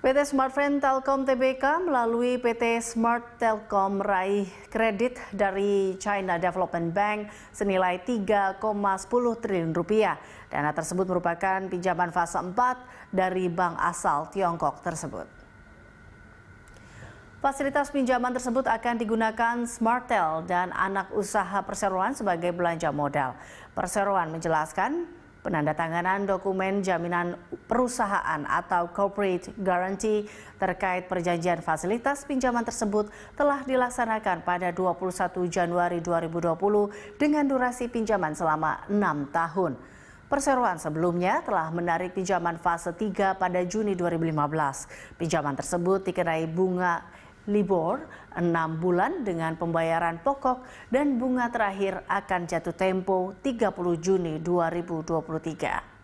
PT Smartfriend Telkom Tbk melalui PT Smart Telkom meraih kredit dari China Development Bank senilai 3,10 triliun rupiah. Dana tersebut merupakan pinjaman fase 4 dari bank asal Tiongkok tersebut. Fasilitas pinjaman tersebut akan digunakan Smartel dan anak usaha perseroan sebagai belanja modal. Perseroan menjelaskan Penandatanganan dokumen jaminan perusahaan atau corporate guarantee terkait perjanjian fasilitas pinjaman tersebut telah dilaksanakan pada 21 Januari 2020 dengan durasi pinjaman selama 6 tahun. Perseroan sebelumnya telah menarik pinjaman fase 3 pada Juni 2015. Pinjaman tersebut dikenai bunga LIBOR 6 bulan dengan pembayaran pokok dan bunga terakhir akan jatuh tempo 30 Juni 2023.